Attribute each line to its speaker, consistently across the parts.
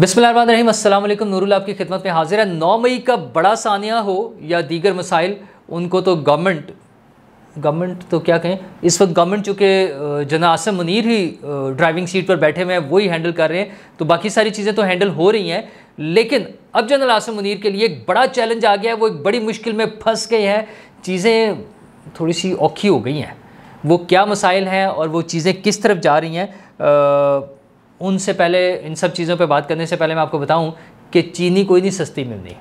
Speaker 1: बिसमीम अल्लाम नूरुल आपकी खिदमत में हाजिर है नौ मई का बड़ा सानिया हो या दीगर मसाइल उनको तो गवर्नमेंट गवर्नमेंट तो क्या कहें इस वक्त गवर्नमेंट चूँकि जना आसम मुनीर ही ड्राइविंग सीट पर बैठे हुए हैं वही हैंडल कर रहे हैं तो बाकी सारी चीज़ें तो हैंडल हो रही हैं लेकिन अब जनरल आसम मुनीर के लिए एक बड़ा चैलेंज आ गया है वो एक बड़ी मुश्किल में फंस गए हैं चीज़ें थोड़ी सी औखी हो गई हैं वो क्या मसाइल हैं और वो चीज़ें किस तरफ जा रही हैं उनसे पहले इन सब चीज़ों पे बात करने से पहले मैं आपको बताऊं कि चीनी कोई नहीं सस्ती मिल रही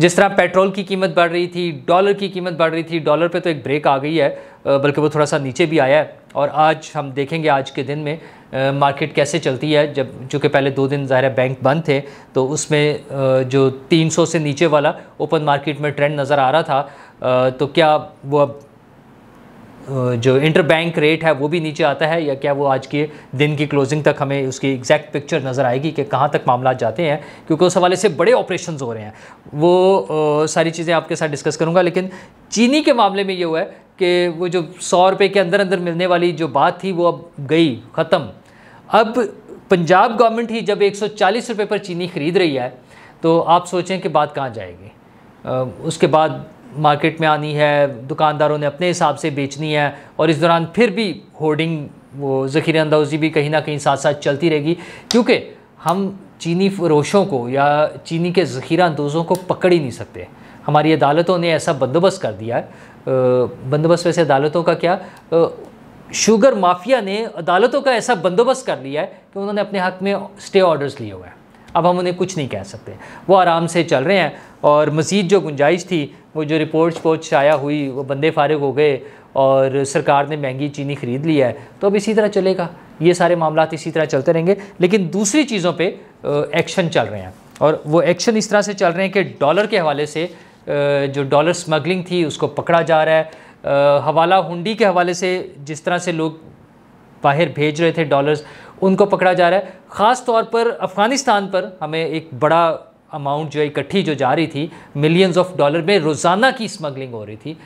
Speaker 1: जिस तरह पेट्रोल की कीमत बढ़ रही थी डॉलर की कीमत बढ़ रही थी डॉलर पे तो एक ब्रेक आ गई है बल्कि वो थोड़ा सा नीचे भी आया है और आज हम देखेंगे आज के दिन में मार्केट कैसे चलती है जब चूँकि पहले दो दिन ज़ाहिर बैंक बंद थे तो उसमें जो 300 से नीचे वाला ओपन मार्केट में ट्रेंड नज़र आ रहा था तो क्या वो अब जो इंटर बैंक रेट है वो भी नीचे आता है या क्या वो आज के दिन की क्लोजिंग तक हमें उसकी एग्जैक्ट पिक्चर नज़र आएगी कि कहाँ तक मामला जाते हैं क्योंकि उस हवाले से बड़े ऑपरेशन हो रहे हैं वो सारी चीज़ें आपके साथ डिस्कस करूँगा लेकिन चीनी के मामले में ये हुआ है कि वो जो सौ रुपये के अंदर अंदर मिलने वाली जो बात थी वो अब गई ख़त्म अब पंजाब गवर्नमेंट ही जब एक सौ पर चीनी ख़रीद रही है तो आप सोचें कि बात कहाँ जाएगी उसके बाद मार्केट में आनी है दुकानदारों ने अपने हिसाब से बेचनी है और इस दौरान फिर भी होर्डिंग वो ज़खीर अंदाजी भी कहीं ना कहीं साथ साथ चलती रहेगी क्योंकि हम चीनी फरोशों को या चीनी के ज़खीरा अंदोज़ों को पकड़ ही नहीं सकते हमारी अदालतों ने ऐसा बंदोबस्त कर दिया है बंदोबस्त वैसे अदालतों का क्या शुगर माफिया ने अदालतों का ऐसा बंदोबस्त कर लिया है कि उन्होंने अपने हक में स्टे ऑर्डर्स लिए हुए हैं अब हम उन्हें कुछ नहीं कह सकते वो आराम से चल रहे हैं और मज़ीद जो गुंजाइश थी वो जो रिपोर्ट्स को छाया हुई वो बंदे फारग हो गए और सरकार ने महंगी चीनी ख़रीद लिया है तो अब इसी तरह चलेगा ये सारे मामला इसी तरह चलते रहेंगे लेकिन दूसरी चीज़ों पर एक्शन चल रहे हैं और वो एक्शन इस तरह से चल रहे हैं कि डॉलर के हवाले से जो डॉलर स्मगलिंग थी उसको पकड़ा जा रहा है हवाला हुंडी के हवाले से जिस तरह से लोग बाहर भेज रहे थे डॉलर्स उनको पकड़ा जा रहा है ख़ास तौर पर अफ़गानिस्तान पर हमें एक बड़ा अमाउंट जो इकट्ठी जो जा रही थी मिलियंस ऑफ डॉलर में रोज़ाना की स्मगलिंग हो रही थी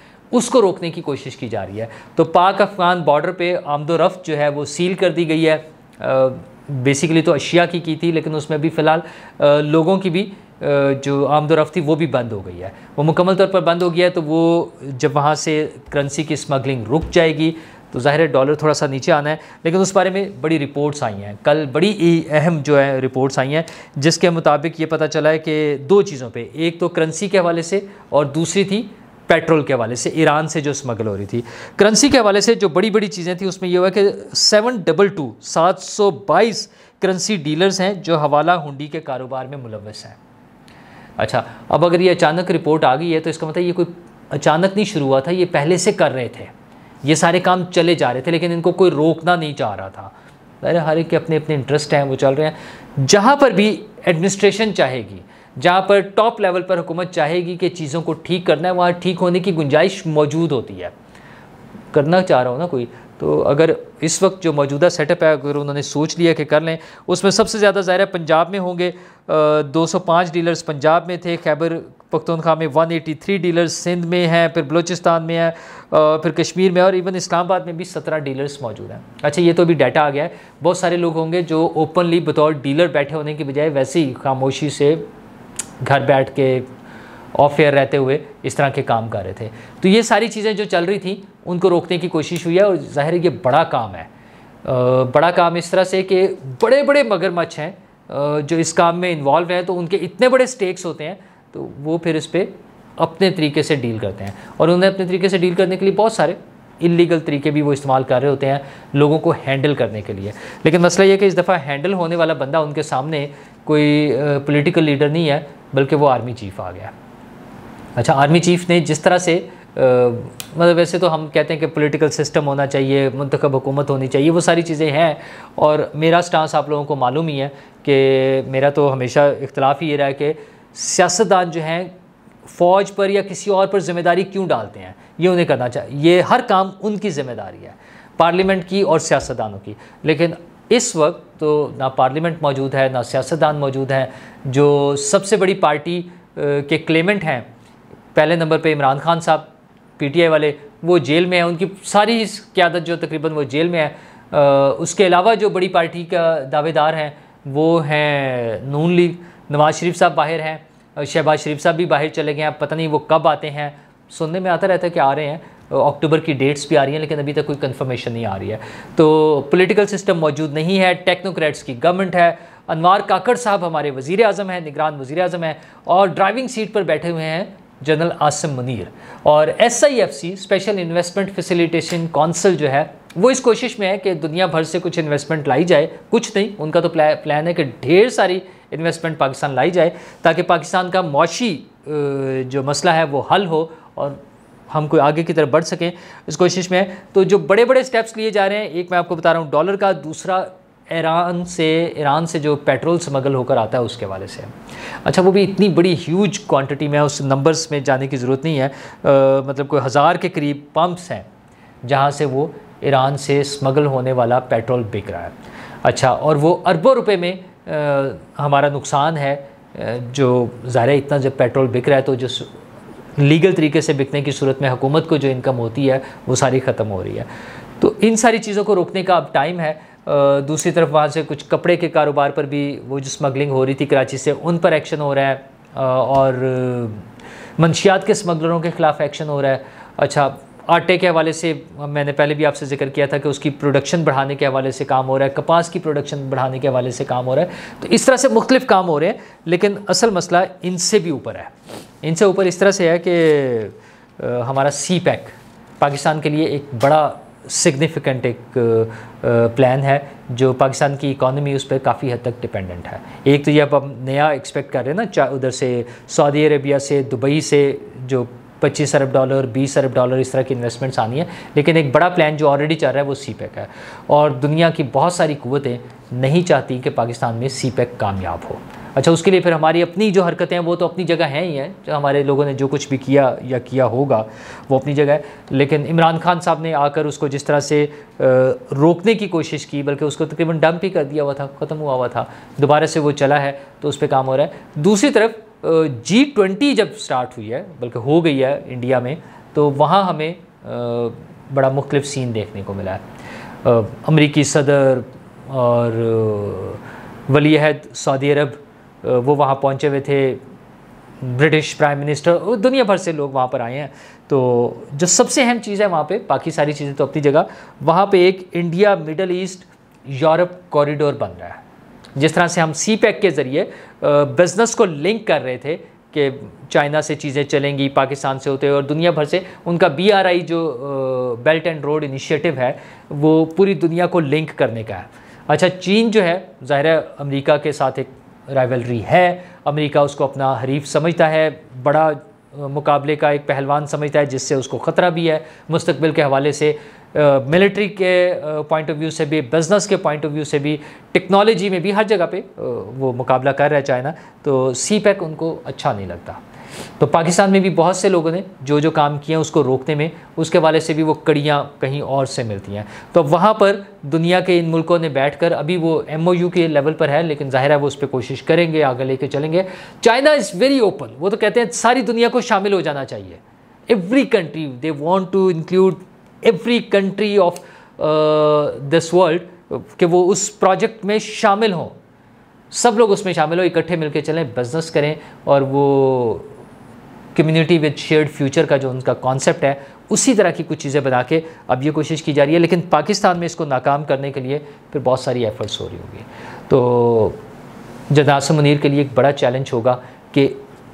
Speaker 1: उसको रोकने की कोशिश की जा रही है तो पाक अफगान बॉर्डर पे आमदोरफ़्त जो है वो सील कर दी गई है बेसिकली तो अशिया की की थी लेकिन उसमें भी फ़िलहाल लोगों की भी जो आमदोरफ़्त थी वो भी बंद हो गई है वो मुकम्मल तौर पर बंद हो गया है तो वो जब वहाँ से करेंसी की स्मगलिंग रुक जाएगी तो ज़ाहिर है डॉलर थोड़ा सा नीचे आना है लेकिन उस बारे में बड़ी रिपोर्ट्स आई हैं कल बड़ी अहम जो है रिपोर्ट्स आई हैं जिसके मुताबिक ये पता चला है कि दो चीज़ों पे एक तो करेंसी के हवाले से और दूसरी थी पेट्रोल के हवाले से ईरान से जो स्मगल हो रही थी करेंसी के हवाले से जो बड़ी बड़ी चीज़ें थी उसमें यह हुआ कि सेवन डबल टू सात सौ बाईस करेंसी डीलर्स हैं जो हवाला हुंडी के कारोबार में मुलवस हैं अच्छा अब अगर ये अचानक रिपोर्ट आ गई है तो इसका मतलब ये कोई अचानक नहीं शुरू हुआ था ये पहले से कर रहे थे ये सारे काम चले जा रहे थे लेकिन इनको कोई रोकना नहीं चाह रहा था अरे हर एक के अपने अपने इंटरेस्ट हैं वो चल रहे हैं जहाँ पर भी एडमिनिस्ट्रेशन चाहेगी जहाँ पर टॉप लेवल पर हुकूमत चाहेगी कि चीज़ों को ठीक करना है वहाँ ठीक होने की गुंजाइश मौजूद होती है करना चाह रहा हूँ ना कोई तो अगर इस वक्त जो मौजूदा सेटअप है अगर उन्होंने सोच लिया कि कर लें उसमें सबसे ज़्यादा ज़ाहिर पंजाब में होंगे दो सौ पाँच डीलर्स पंजाब में थे खैबर पख्तनख्वा में one eighty three dealers Sindh में हैं फिर बलोचिस्तान में है फिर कश्मीर में और इवन इस्लामाबाद में भी सत्रह डीलर्स मौजूद हैं अच्छा ये तो अभी डाटा आ गया है बहुत सारे लोग होंगे जो ओपनली बतौर डीलर बैठे होने की बजाय वैसे ही खामोशी से घर बैठ के ऑफ एयर रहते हुए इस तरह के काम कर रहे थे तो ये सारी चीज़ें जो चल रही थी उनको रोकने की कोशिश हुई है और ज़ाहिर ये बड़ा काम है बड़ा काम इस तरह से कि बड़े बड़े मगरमच्छ हैं जो इस काम में इन्वॉल्व हैं तो उनके इतने बड़े स्टेक्स होते हैं तो वो फिर इस पर अपने तरीके से डील करते हैं और उन्हें अपने तरीके से डील करने के लिए बहुत सारे इलीगल तरीके भी वो इस्तेमाल कर रहे होते हैं लोगों को हैंडल करने के लिए लेकिन मसला ये कि इस दफ़ा हैंडल होने वाला बंदा उनके सामने कोई पॉलिटिकल लीडर नहीं है बल्कि वो आर्मी चीफ आ गया अच्छा आर्मी चीफ ने जिस तरह से मतलब वैसे तो हम कहते हैं कि पॉलिटिकल सिस्टम होना चाहिए मंतखब हुकूमत होनी चाहिए वो सारी चीज़ें हैं और मेरा स्टांस आप लोगों को मालूम ही है कि मेरा तो हमेशा इख्तलाफ ही ये रहा है कि सियासतदान जो हैं फ़ौज पर या किसी और पर जिम्मेदारी क्यों डालते हैं ये उन्हें करना चाहिए ये हर काम उनकी जिम्मेदारी है पार्लियामेंट की और सियासतदानों की लेकिन इस वक्त तो ना पार्लियामेंट मौजूद है ना सियासतदान मौजूद हैं जो सबसे बड़ी पार्टी के क्लेमेंट हैं पहले नंबर पे इमरान खान साहब पीटीआई वाले वो जेल में हैं उनकी सारी क्यादत जो तकरीबन वो जेल में है आ, उसके अलावा जो बड़ी पार्टी का दावेदार हैं वो हैं नून लीग नवाज शरीफ साहब बाहर हैं शहबाज शरीफ साहब भी बाहर चले गए हैं पता नहीं वो कब आते हैं सुनने में आता रहता है कि आ रहे हैं अक्टूबर की डेट्स भी आ रही हैं लेकिन अभी तक कोई कंफर्मेशन नहीं आ रही है तो पॉलिटिकल सिस्टम मौजूद नहीं है टेक्नोक्रेट्स की गवर्नमेंट है अनवार काकड़ साहब हमारे वज़ी अजम हैं निगरान वज़ी अजम हैं और ड्राइविंग सीट पर बैठे हुए हैं जनरल आसिम मुनीर और S I F C special investment facilitation council जो है वो इस कोशिश में है कि दुनिया भर से कुछ इन्वेस्टमेंट लाई जाए कुछ नहीं उनका तो प्ला, प्लान है कि ढेर सारी इन्वेस्टमेंट पाकिस्तान लाई जाए ताकि पाकिस्तान का मुशी जो मसला है वो हल हो और हम कोई आगे की तरफ बढ़ सकें इस कोशिश में तो जो बड़े बड़े स्टेप्स लिए जा रहे हैं एक मैं आपको बता रहा हूँ डॉलर का दूसरा ईरान से ईरान से जो पेट्रोल स्मगल होकर आता है उसके वाले से अच्छा वो भी इतनी बड़ी ह्यूज क्वांटिटी में उस नंबर्स में जाने की ज़रूरत नहीं है आ, मतलब कोई हज़ार के करीब पम्प्स हैं जहाँ से वो ईरान से स्मगल होने वाला पेट्रोल बिक रहा है अच्छा और वो अरबों रुपए में आ, हमारा नुकसान है जो ज़ाहिर इतना जब पेट्रोल बिक रहा है तो जो लीगल तरीके से बिकने की सूरत में हुकूमत को जो इनकम होती है वो सारी ख़त्म हो रही है तो इन सारी चीज़ों को रोकने का अब टाइम है दूसरी तरफ वहाँ से कुछ कपड़े के कारोबार पर भी वो जो स्मगलिंग हो रही थी कराची से उन पर एक्शन हो रहा है और मंशियात के स्मगलरों के ख़िलाफ़ एक्शन हो रहा है अच्छा आटे के हवाले से मैंने पहले भी आपसे जिक्र किया था कि उसकी प्रोडक्शन बढ़ाने के हवाले से काम हो रहा है कपास की प्रोडक्शन बढ़ाने के हवाले से काम हो रहा है तो इस तरह से मुख्तलिफ काम हो रहे हैं लेकिन असल मसला इनसे भी ऊपर है इनसे ऊपर इस तरह से है कि हमारा सी पैक पाकिस्तान के लिए एक बड़ा सिग्निफिकेंट एक प्लान uh, uh, है जो पाकिस्तान की इकानमी उस पर काफ़ी हद तक डिपेंडेंट है एक तो ये अब हम नया एक्सपेक्ट कर रहे हैं ना उधर से सऊदी अरेबिया से दुबई से जो पच्चीस अरब डॉलर बीस अरब डॉलर इस तरह की इन्वेस्टमेंट्स आनी है लेकिन एक बड़ा प्लान जो ऑलरेडी चल रहा है वो सी पैक e है और दुनिया की बहुत सारी कुतें नहीं चाहती कि पाकिस्तान में सी पैक e कामयाब हो अच्छा उसके लिए फिर हमारी अपनी जो हरकतें हैं वो तो अपनी जगह हैं ही हैं जो हमारे लोगों ने जो कुछ भी किया या किया होगा वो अपनी जगह है लेकिन इमरान खान साहब ने आकर उसको जिस तरह से रोकने की कोशिश की बल्कि उसको तकरीबन डंप ही कर दिया हुआ था ख़त्म हुआ हुआ था दोबारा से वो चला है तो उस पर काम हो रहा है दूसरी तरफ जी ट्वेंटी जब स्टार्ट हुई है बल्कि हो गई है इंडिया में तो वहाँ हमें बड़ा मुख्तफ सीन देखने को मिला है अमरीकी सदर और वली सऊदी अरब वो वहाँ पहुँचे हुए थे ब्रिटिश प्राइम मिनिस्टर दुनिया भर से लोग वहाँ पर आए हैं तो जो सबसे अहम चीज़ है वहाँ पे बाकी सारी चीज़ें तो अपनी जगह वहाँ पे एक India Middle East Europe corridor बन रहा है जिस तरह से हम सी पैक e के ज़रिए बिज़नेस को लिंक कर रहे थे कि चाइना से चीज़ें चलेंगी पाकिस्तान से होते और दुनिया भर से उनका बी आर आई जो बेल्ट एंड रोड इनिशिएटिव है वो पूरी दुनिया को लिंक करने का है अच्छा चीन जो है ज़ाहिर अमरीका के साथ एक राइवलरी है अमेरिका उसको अपना हरीफ समझता है बड़ा मुकाबले का एक पहलवान समझता है जिससे उसको ख़तरा भी है मुस्तबिल के हवाले से मिलिट्री के पॉइंट ऑफ व्यू से भी बिज़नेस के पॉइंट ऑफ व्यू से भी टेक्नोलॉजी में भी हर जगह पे वो मुकाबला कर रहा है चाइना तो सी पैक उनको अच्छा नहीं लगता तो पाकिस्तान में भी बहुत से लोगों ने जो जो काम किए उसको रोकने में उसके वाले से भी वो कड़ियाँ कहीं और से मिलती हैं तो वहाँ पर दुनिया के इन मुल्कों ने बैठ कर अभी वो एम के लेवल पर है लेकिन ज़ाहिर है वो उस पर कोशिश करेंगे आगे ले चलेंगे चाइना इज़ वेरी ओपन वो तो कहते हैं सारी दुनिया को शामिल हो जाना चाहिए every country they want to include every country of this world कि वो उस प्रोजेक्ट में शामिल हों सब लोग उसमें शामिल हो इकट्ठे मिलकर चलें बिजनेस करें और वो कम्युनिटी विद शेयर्ड फ्यूचर का जो उनका कॉन्सेप्ट है उसी तरह की कुछ चीज़ें बना के अब ये कोशिश की जा रही है लेकिन पाकिस्तान में इसको नाकाम करने के लिए फिर बहुत सारी एफ़र्ट्स हो रही होगी तो जदासम मुनीर के लिए एक बड़ा चैलेंज होगा कि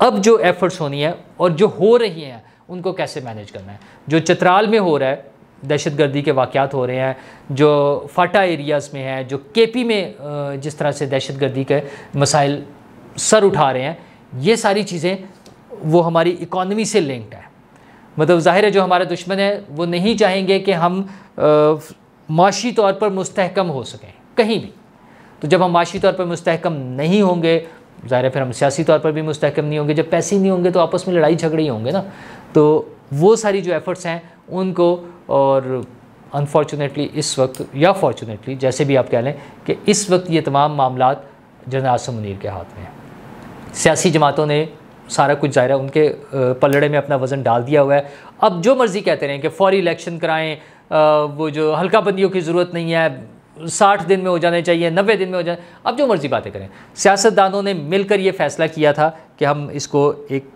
Speaker 1: अब जो एफ़र्ट्स होनी है और जो हो रही हैं उनको कैसे मैनेज करना है जो चतराल में हो रहा है दहशत गर्दी के वाक़ात हो रहे हैं जो फाटा एरियाज़ में हैं जो के पी में जिस तरह से दहशत गर्दी के मसाइल सर उठा रहे हैं ये सारी चीज़ें वो हमारी इकॉनमी से लिंक्ड है मतलब जाहिर है जो हमारे दुश्मन है वो नहीं चाहेंगे कि हम माशी तौर पर मुस्तकम हो सकें कहीं भी तो जब हम माशी तौर पर मुस्तकम नहीं होंगे ज़ाहिर फिर हम सियासी तौर पर भी मुस्तकम नहीं होंगे जब पैसे नहीं होंगे तो आपस में लड़ाई झगड़े ही होंगे ना तो वो सारी जो एफ़र्ट्स हैं उनको और अनफॉर्चुनेटली इस वक्त या फॉर्चुनेटली जैसे भी आप कह लें कि इस वक्त ये तमाम मामला जनरल आसम मुनीर के हाथ में हैं सियासी जमातों ने सारा कुछ ज़ाहिर उनके पलड़े में अपना वज़न डाल दिया हुआ है अब जो मर्ज़ी कहते रहें कि फौरी इलेक्शन कराएं वो जो हल्का बंदियों की ज़रूरत नहीं है साठ दिन में हो जाने चाहिए नब्बे दिन में हो जाए अब जो मर्ज़ी बातें करें सियासतदानों ने मिलकर ये फ़ैसला किया था कि हम इसको एक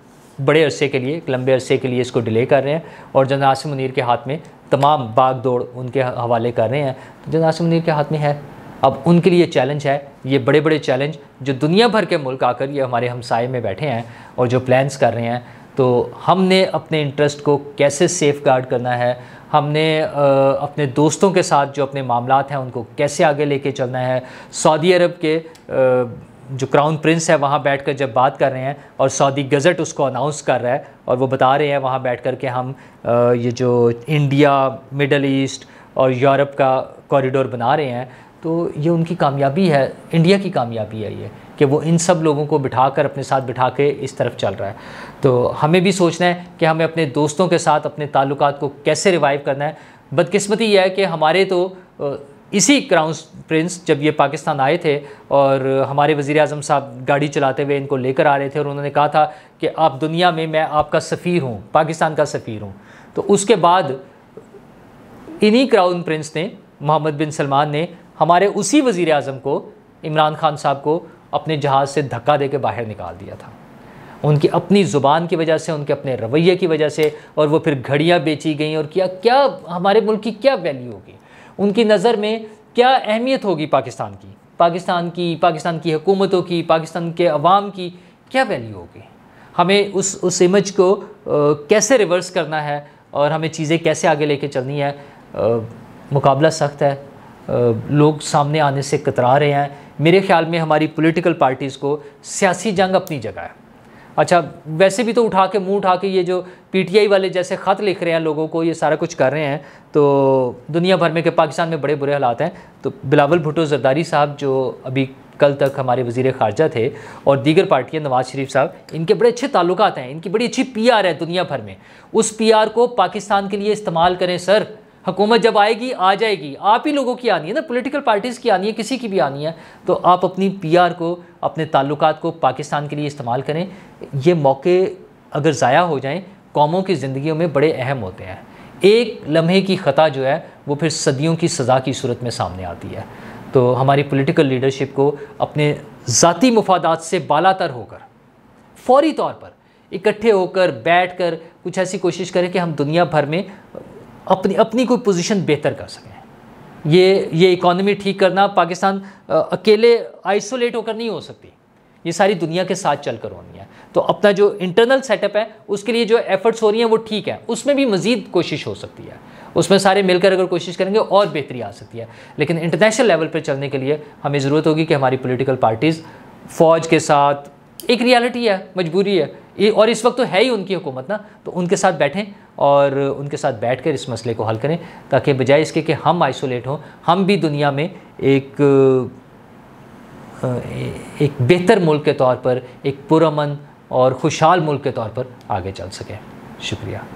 Speaker 1: बड़े अरसे के लिए एक लंबे अरसे के लिए इसको डिले कर रहे हैं और जनरल आसिम मुनीर के हाथ में तमाम बाग दौड़ उनके हवाले कर रहे हैं तो जन आसिम मुनीर के हाथ में है अब उनके लिए चैलेंज है ये बड़े बड़े चैलेंज जो दुनिया भर के मुल्क आकर ये हमारे हमसाए में बैठे हैं और जो प्लान्स कर रहे हैं तो हमने अपने इंटरेस्ट को कैसे सेफ़ गार्ड करना है हमने अपने दोस्तों के साथ जो अपने मामला हैं उनको कैसे आगे लेके चलना है सऊदी अरब के जो क्राउन प्रिंस है वहाँ बैठ कर जब बात कर रहे हैं और सऊदी गज़ट उसको अनाउंस कर रहा है और वो बता रहे हैं वहाँ बैठ कर के हम ये जो इंडिया मिडल ईस्ट और यूरोप का कॉरिडोर बना रहे हैं तो ये उनकी कामयाबी है इंडिया की कामयाबी है ये कि वो इन सब लोगों को बिठा कर अपने साथ बिठा के इस तरफ चल रहा है तो हमें भी सोचना है कि हमें अपने दोस्तों के साथ अपने ताल्लुक को कैसे रिवाइव करना है बदकिस्मती यह है कि हमारे तो इसी क्राउन प्रिंस जब ये पाकिस्तान आए थे और हमारे वज़ी अजम साहब गाड़ी चलाते हुए इनको लेकर आ रहे थे और उन्होंने कहा था कि आप दुनिया में मैं आपका सफ़ीर हूँ पाकिस्तान का सफ़ीर हूँ तो उसके बाद इन्हीं क्राउन प्रिंस ने मोहम्मद बिन सलमान ने हमारे उसी वज़ी अजम को इमरान खान साहब को अपने जहाज़ से धक्का दे के बाहर निकाल दिया था उनकी अपनी ज़ुबान की वजह से उनके अपने रवैये की वजह से और वो फिर घड़ियाँ बेची गई और क्या क्या हमारे मुल्क की क्या वैल्यू होगी उनकी नज़र में क्या अहमियत होगी पाकिस्तान की पाकिस्तान की पाकिस्तान की हुकूमतों की पाकिस्तान के अवाम की क्या वैल्यू होगी हमें उस उस इमेज को आ, कैसे रिवर्स करना है और हमें चीज़ें कैसे आगे लेके चलनी है आ, मुकाबला सख्त है लोग सामने आने से कतरा रहे हैं मेरे ख्याल में हमारी पॉलिटिकल पार्टीज़ को सियासी जंग अपनी जगह है अच्छा वैसे भी तो उठा के मुंह उठा के ये जो पीटीआई वाले जैसे ख़त लिख रहे हैं लोगों को ये सारा कुछ कर रहे हैं तो दुनिया भर में के पाकिस्तान में बड़े बुरे हालात हैं तो बिलावल भुटो जरदारी साहब जो अभी कल तक हमारे वजीर खारजा थे और दीगर पार्टियाँ नवाज शरीफ साहब इनके बड़े अच्छे ताल्लुक हैं इनकी बड़ी अच्छी पी है दुनिया भर में उस पी को पाकिस्तान के लिए इस्तेमाल करें सर हुकूमत जब आएगी आ जाएगी आप ही लोगों की आनी है ना पॉलिटिकल पार्टीज़ की आनी है किसी की भी आनी है तो आप अपनी पीआर को अपने ताल्लुक को पाकिस्तान के लिए इस्तेमाल करें ये मौके अगर ज़ाया हो जाएं कौमों की ज़िंदगी में बड़े अहम होते हैं एक लम्हे की ख़ता जो है वो फिर सदियों की सज़ा की सूरत में सामने आती है तो हमारी पोलिटिकल लीडरशिप को अपने ज़ाती मफादात से बाला तर होकर फौरी तौर पर इकट्ठे होकर बैठ कर कुछ ऐसी कोशिश करें कि हम दुनिया भर में अपनी अपनी कोई पोजीशन बेहतर कर सकें ये ये इकोनॉमी ठीक करना पाकिस्तान अकेले आइसोलेट होकर नहीं हो सकती ये सारी दुनिया के साथ चल कर होनी है तो अपना जो इंटरनल सेटअप है उसके लिए जो एफर्ट्स हो रही हैं वो ठीक है उसमें भी मज़ीद कोशिश हो सकती है उसमें सारे मिलकर अगर कोशिश करेंगे और बेहतरी आ सकती है लेकिन इंटरनेशनल लेवल पर चलने के लिए हमें ज़रूरत होगी कि हमारी पोलिटिकल पार्टीज़ फ़ौज के साथ एक रियलिटी है मजबूरी है और इस वक्त तो है ही उनकी हुकूमत ना तो उनके साथ बैठें और उनके साथ बैठ कर इस मसले को हल करें ताकि बजाय इसके कि हम आइसोलेट हों हम भी दुनिया में एक एक बेहतर मुल्क के तौर पर एक पुरमन और खुशहाल मुल्क के तौर पर आगे चल सकें शुक्रिया